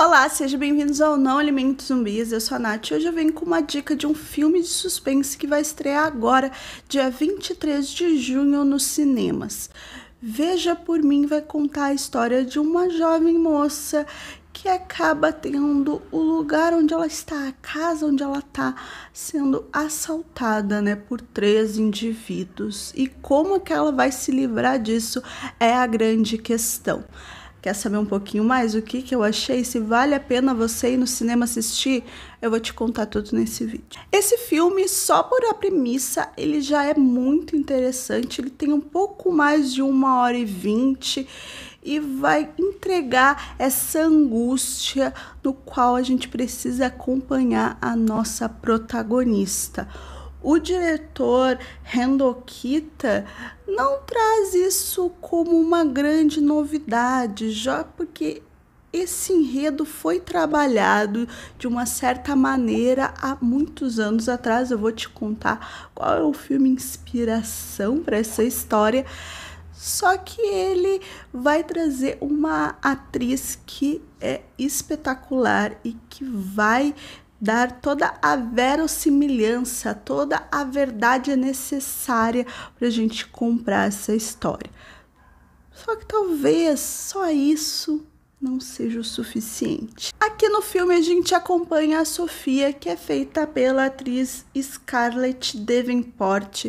Olá, sejam bem-vindos ao Não Alimento Zumbis, eu sou a Nath e hoje eu venho com uma dica de um filme de suspense que vai estrear agora, dia 23 de junho, nos cinemas. Veja por mim vai contar a história de uma jovem moça que acaba tendo o lugar onde ela está, a casa onde ela está, sendo assaltada, né, por três indivíduos. E como que ela vai se livrar disso é a grande questão. Quer saber um pouquinho mais o que, que eu achei? Se vale a pena você ir no cinema assistir? Eu vou te contar tudo nesse vídeo. Esse filme, só por a premissa, ele já é muito interessante. Ele tem um pouco mais de uma hora e vinte e vai entregar essa angústia no qual a gente precisa acompanhar a nossa protagonista o diretor Rendokita não traz isso como uma grande novidade, já porque esse enredo foi trabalhado de uma certa maneira há muitos anos atrás. Eu vou te contar qual é o filme inspiração para essa história. Só que ele vai trazer uma atriz que é espetacular e que vai dar toda a verossimilhança, toda a verdade necessária para a gente comprar essa história. Só que talvez só isso não seja o suficiente. Aqui no filme a gente acompanha a Sofia, que é feita pela atriz Scarlett Davenport.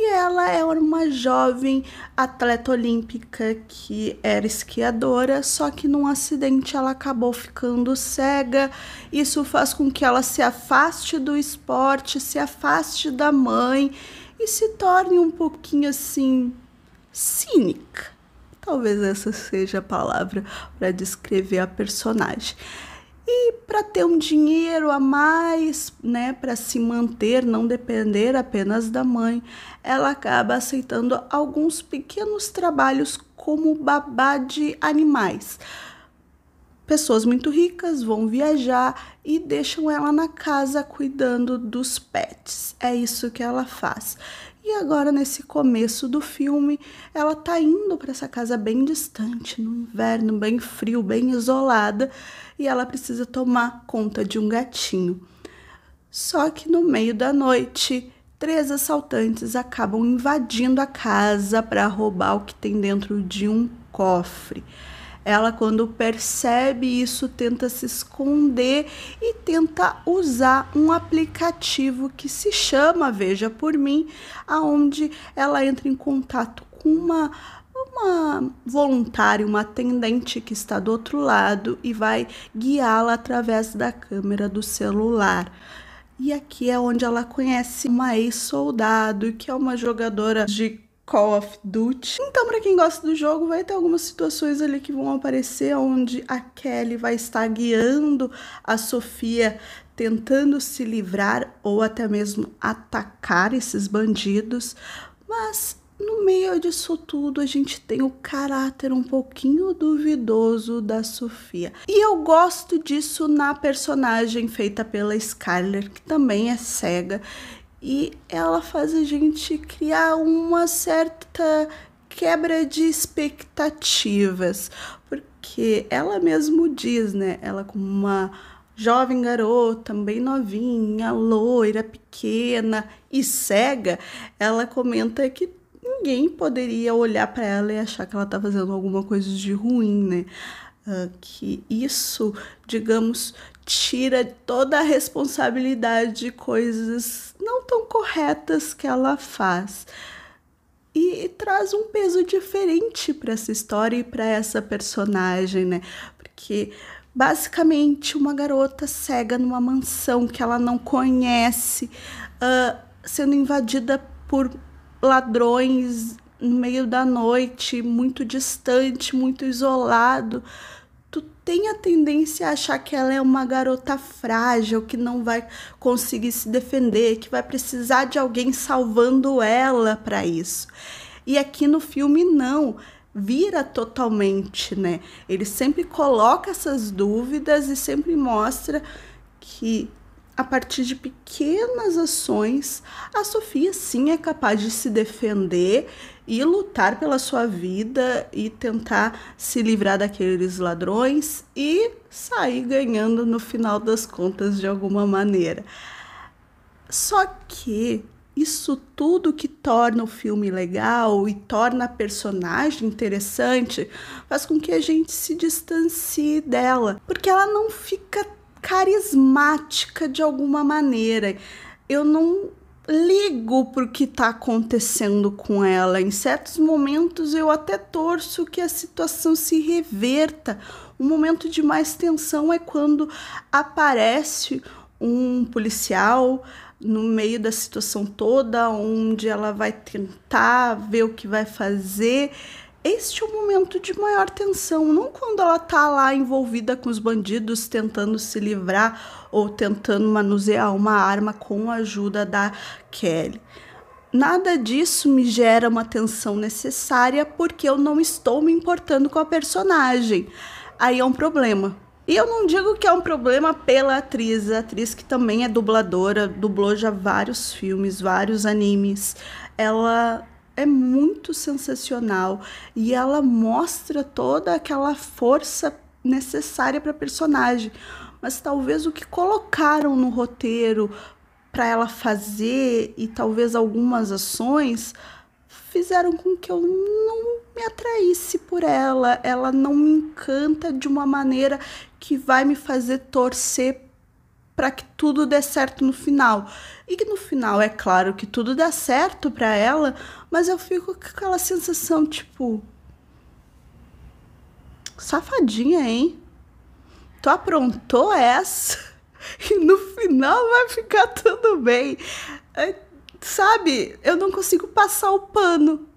E ela é uma jovem atleta olímpica que era esquiadora, só que num acidente ela acabou ficando cega. Isso faz com que ela se afaste do esporte, se afaste da mãe e se torne um pouquinho assim cínica. Talvez essa seja a palavra para descrever a personagem para ter um dinheiro a mais, né, para se manter, não depender apenas da mãe, ela acaba aceitando alguns pequenos trabalhos como babá de animais. Pessoas muito ricas vão viajar e deixam ela na casa cuidando dos pets. É isso que ela faz. E agora, nesse começo do filme, ela tá indo para essa casa bem distante, no inverno, bem frio, bem isolada, e ela precisa tomar conta de um gatinho. Só que no meio da noite, três assaltantes acabam invadindo a casa para roubar o que tem dentro de um cofre. Ela, quando percebe isso, tenta se esconder e tenta usar um aplicativo que se chama Veja por Mim, aonde ela entra em contato com uma uma voluntária, uma atendente que está do outro lado e vai guiá-la através da câmera do celular. E aqui é onde ela conhece uma ex-soldado, que é uma jogadora de Call of Duty. Então, para quem gosta do jogo, vai ter algumas situações ali que vão aparecer onde a Kelly vai estar guiando a Sofia tentando se livrar ou até mesmo atacar esses bandidos, mas no meio disso tudo, a gente tem o caráter um pouquinho duvidoso da Sofia. E eu gosto disso na personagem feita pela Skyler, que também é cega e ela faz a gente criar uma certa quebra de expectativas, porque ela mesmo diz, né? Ela como uma jovem garota, bem novinha, loira, pequena e cega, ela comenta que ninguém poderia olhar para ela e achar que ela tá fazendo alguma coisa de ruim, né? que isso, digamos, tira toda a responsabilidade de coisas não tão corretas que ela faz. E, e traz um peso diferente para essa história e para essa personagem, né? Porque basicamente uma garota cega numa mansão que ela não conhece, uh, sendo invadida por ladrões no meio da noite, muito distante, muito isolado, tu tem a tendência a achar que ela é uma garota frágil, que não vai conseguir se defender, que vai precisar de alguém salvando ela para isso. E aqui no filme não vira totalmente, né? Ele sempre coloca essas dúvidas e sempre mostra que a partir de pequenas ações, a Sofia sim é capaz de se defender e lutar pela sua vida e tentar se livrar daqueles ladrões e sair ganhando no final das contas de alguma maneira. Só que isso tudo que torna o filme legal e torna a personagem interessante faz com que a gente se distancie dela, porque ela não fica carismática de alguma maneira. Eu não ligo pro que tá acontecendo com ela. Em certos momentos eu até torço que a situação se reverta. O momento de mais tensão é quando aparece um policial no meio da situação toda, onde ela vai tentar ver o que vai fazer este é o momento de maior tensão, não quando ela tá lá envolvida com os bandidos tentando se livrar ou tentando manusear uma arma com a ajuda da Kelly. Nada disso me gera uma tensão necessária porque eu não estou me importando com a personagem. Aí é um problema. E eu não digo que é um problema pela atriz, a atriz que também é dubladora, dublou já vários filmes, vários animes. Ela é muito sensacional e ela mostra toda aquela força necessária para a personagem. Mas talvez o que colocaram no roteiro para ela fazer e talvez algumas ações fizeram com que eu não me atraísse por ela. Ela não me encanta de uma maneira que vai me fazer torcer para que tudo dê certo no final. E que no final é claro que tudo dá certo para ela, mas eu fico com aquela sensação tipo safadinha, hein? Tu aprontou essa e no final vai ficar tudo bem. É, sabe? Eu não consigo passar o pano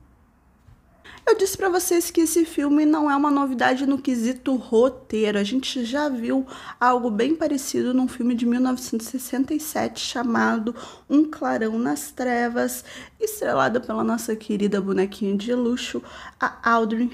eu disse para vocês que esse filme não é uma novidade no quesito roteiro. A gente já viu algo bem parecido num filme de 1967 chamado Um Clarão nas Trevas, estrelado pela nossa querida bonequinha de luxo, a Audrey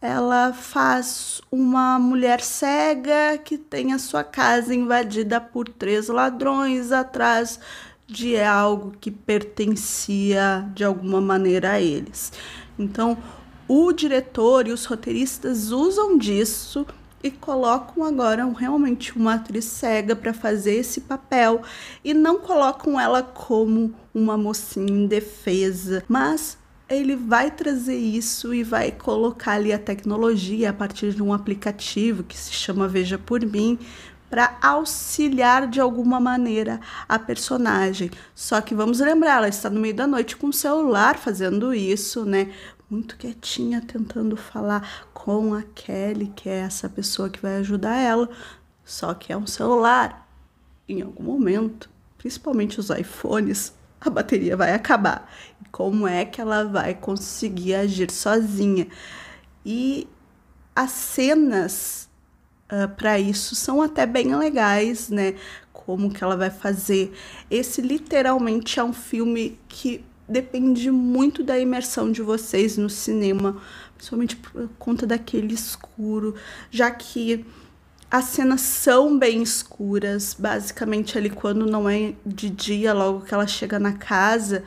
Ela faz uma mulher cega que tem a sua casa invadida por três ladrões atrás de algo que pertencia de alguma maneira a eles. Então, o diretor e os roteiristas usam disso e colocam agora realmente uma atriz cega para fazer esse papel e não colocam ela como uma mocinha indefesa, mas ele vai trazer isso e vai colocar ali a tecnologia a partir de um aplicativo que se chama Veja por mim para auxiliar de alguma maneira a personagem. Só que vamos lembrar, ela está no meio da noite com o celular fazendo isso, né? Muito quietinha, tentando falar com a Kelly, que é essa pessoa que vai ajudar ela. Só que é um celular. Em algum momento, principalmente os iPhones, a bateria vai acabar. E como é que ela vai conseguir agir sozinha? E as cenas uh, ah, para isso são até bem legais, né? Como que ela vai fazer. Esse literalmente é um filme que depende muito da imersão de vocês no cinema, principalmente por conta daquele escuro, já que as cenas são bem escuras, basicamente ali quando não é de dia, logo que ela chega na casa,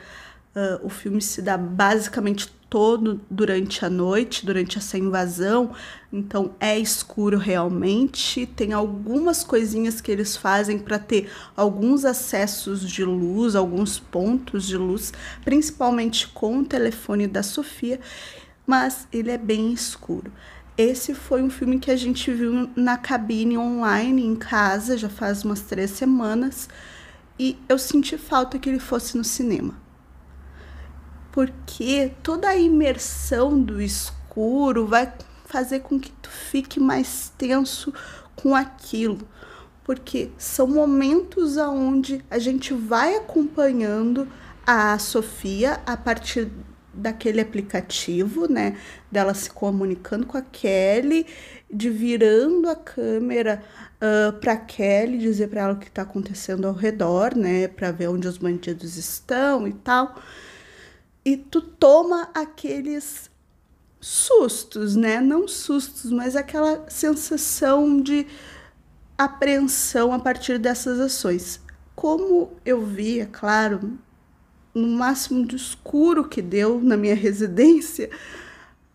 Uh, o filme se dá basicamente todo durante a noite, durante essa invasão, então é escuro realmente. Tem algumas coisinhas que eles fazem para ter alguns acessos de luz, alguns pontos de luz, principalmente com o telefone da Sofia, mas ele é bem escuro. Esse foi um filme que a gente viu na cabine online em casa já faz umas três semanas e eu senti falta que ele fosse no cinema porque toda a imersão do escuro vai fazer com que tu fique mais tenso com aquilo, porque são momentos aonde a gente vai acompanhando a Sofia a partir daquele aplicativo, né, dela se comunicando com a Kelly, de virando a câmera uh, ah, para Kelly dizer para ela o que está acontecendo ao redor, né, para ver onde os bandidos estão e tal e tu toma aqueles sustos, né? Não sustos, mas aquela sensação de apreensão a partir dessas ações. Como eu vi, é claro, no máximo de escuro que deu na minha residência,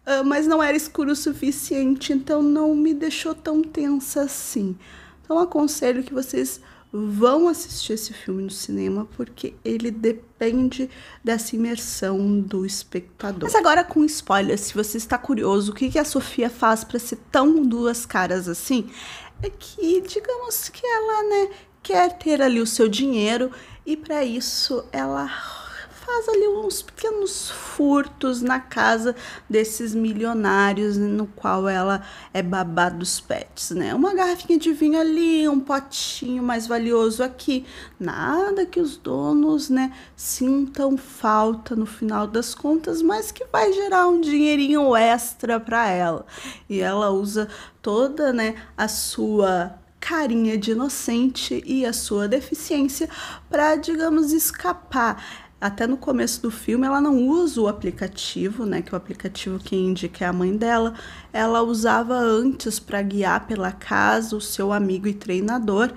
ah, mas não era escuro o suficiente, então não me deixou tão tensa assim. Então aconselho que vocês vão assistir esse filme no cinema porque ele depende dessa imersão do espectador. Mas agora com spoilers, se você está curioso, o que, a Sofia faz para ser tão duas caras assim? É que, digamos que ela, né, quer ter ali o seu dinheiro e para isso ela faz ali uns pequenos furtos na casa desses milionários, no qual ela é babá dos pets, né? Uma garrafinha de vinho ali, um potinho mais valioso aqui. Nada que os donos, né, sintam falta no final das contas, mas que vai gerar um dinheirinho extra para ela. E ela usa toda, né, a sua carinha de inocente e a sua deficiência para, digamos, escapar até no começo do filme ela não usa o aplicativo, né? Que é o aplicativo que indica é a mãe dela. Ela usava antes para guiar pela casa o seu amigo e treinador.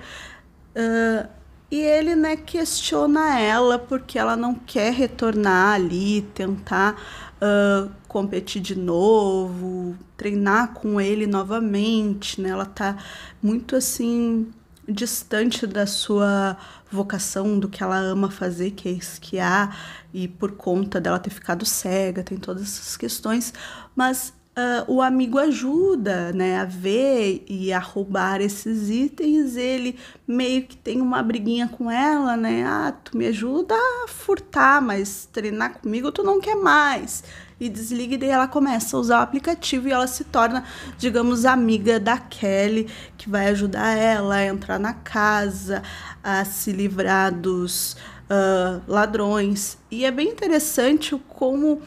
Uh, e ele, né, questiona ela porque ela não quer retornar ali, tentar uh, competir de novo, treinar com ele novamente, né? Ela tá muito assim distante da sua vocação, do que ela ama fazer, que é esquiar, e por conta dela ter ficado cega, tem todas essas questões, mas Uh, o amigo ajuda né, a ver e a roubar esses itens. Ele meio que tem uma briguinha com ela, né? Ah, tu me ajuda a furtar, mas treinar comigo tu não quer mais e desliga, e daí ela começa a usar o aplicativo e ela se torna, digamos, amiga da Kelly, que vai ajudar ela a entrar na casa, a se livrar dos uh, ladrões. E é bem interessante como.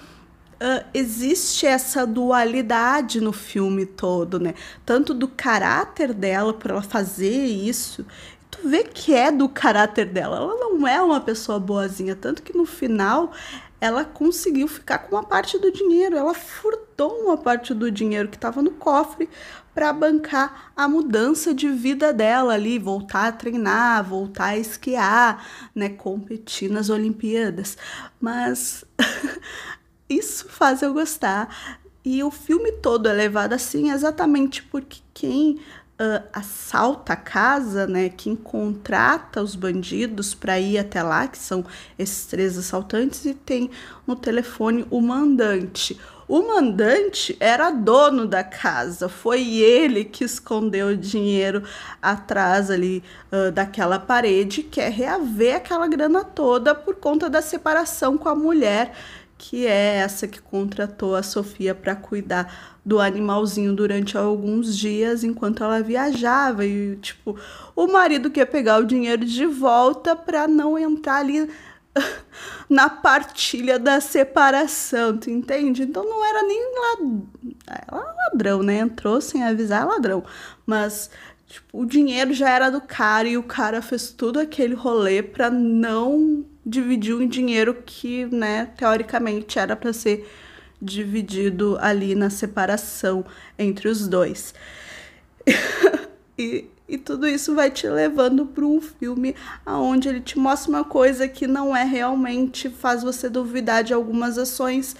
Uh, existe essa dualidade no filme todo, né? Tanto do caráter dela, para ela fazer isso, tu vê que é do caráter dela. Ela não é uma pessoa boazinha, tanto que no final ela conseguiu ficar com uma parte do dinheiro, ela furtou uma parte do dinheiro que estava no cofre para bancar a mudança de vida dela ali, voltar a treinar, voltar a esquiar, né, competir nas Olimpíadas. Mas isso faz eu gostar. E o filme todo é levado assim exatamente porque quem uh, assalta a casa, né, quem contrata os bandidos para ir até lá, que são esses três assaltantes, e tem no telefone o mandante. O mandante era dono da casa, foi ele que escondeu o dinheiro atrás ali uh, daquela parede, quer é reaver aquela grana toda por conta da separação com a mulher que é essa que contratou a Sofia para cuidar do animalzinho durante alguns dias enquanto ela viajava e tipo, o marido quer pegar o dinheiro de volta para não entrar ali na partilha da separação, tu entende? Então não era nem é ladrão, né? Entrou sem avisar, é ladrão. Mas tipo, o dinheiro já era do cara e o cara fez tudo aquele rolê para não dividiu em dinheiro que, né, teoricamente era para ser dividido ali na separação entre os dois. e, e tudo isso vai te levando para um filme aonde ele te mostra uma coisa que não é realmente, faz você duvidar de algumas ações.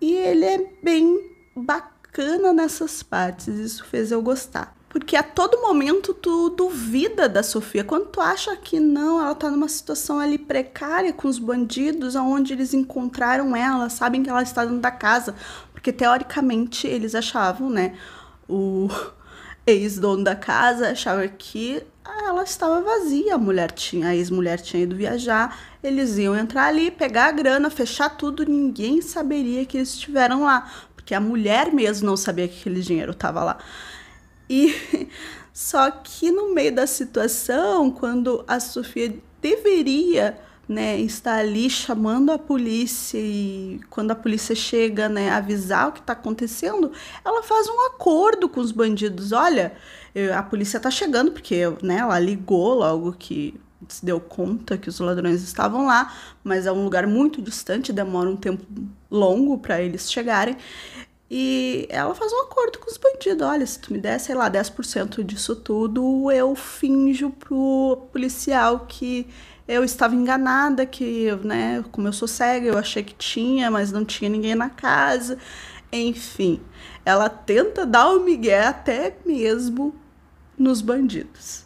E ele é bem bacana nessas partes, isso fez eu gostar. Porque a todo momento tu duvida da Sofia. Quando tu acha que não, ela tá numa situação ali precária com os bandidos, aonde eles encontraram ela, sabem que ela está dentro da casa. Porque teoricamente eles achavam, né? O ex-dono da casa achava que ela estava vazia, a mulher tinha, a ex-mulher tinha ido viajar, eles iam entrar ali, pegar a grana, fechar tudo, ninguém saberia que eles estiveram lá, porque a mulher mesmo não sabia que aquele dinheiro estava lá. E só que no meio da situação, quando a Sofia deveria né, estar ali chamando a polícia e quando a polícia chega, né, avisar o que está acontecendo, ela faz um acordo com os bandidos. Olha, a polícia está chegando porque, né, ela ligou logo que se deu conta que os ladrões estavam lá, mas é um lugar muito distante, demora um tempo longo para eles chegarem. E ela faz um acordo com os bandidos. Olha, se tu me der, sei lá, 10% disso tudo, eu finjo pro policial que eu estava enganada, que, né, como eu sou cega, eu achei que tinha, mas não tinha ninguém na casa. Enfim, ela tenta dar o migué até mesmo nos bandidos.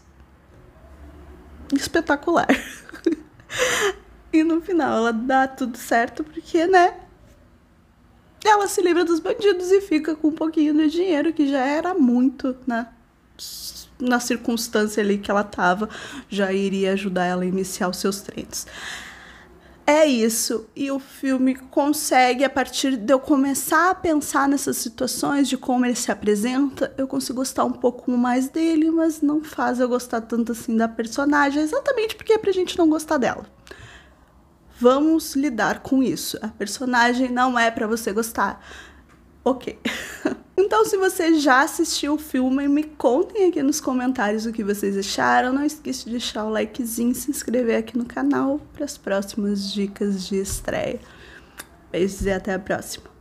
Espetacular. e no final ela dá tudo certo porque, né, ela se livra dos bandidos e fica com um pouquinho de dinheiro, que já era muito, né? Na circunstância ali que ela tava, já iria ajudar ela a iniciar os seus treinos. É isso, e o filme consegue, a partir de eu começar a pensar nessas situações, de como ele se apresenta, eu consigo gostar um pouco mais dele, mas não faz eu gostar tanto assim da personagem, exatamente porque é pra gente não gostar dela. Vamos lidar com isso. A personagem não é para você gostar. Ok. então, se você já assistiu o filme, me contem aqui nos comentários o que vocês acharam. Não esqueça de deixar o likezinho e se inscrever aqui no canal para as próximas dicas de estreia. Beijos e até a próxima.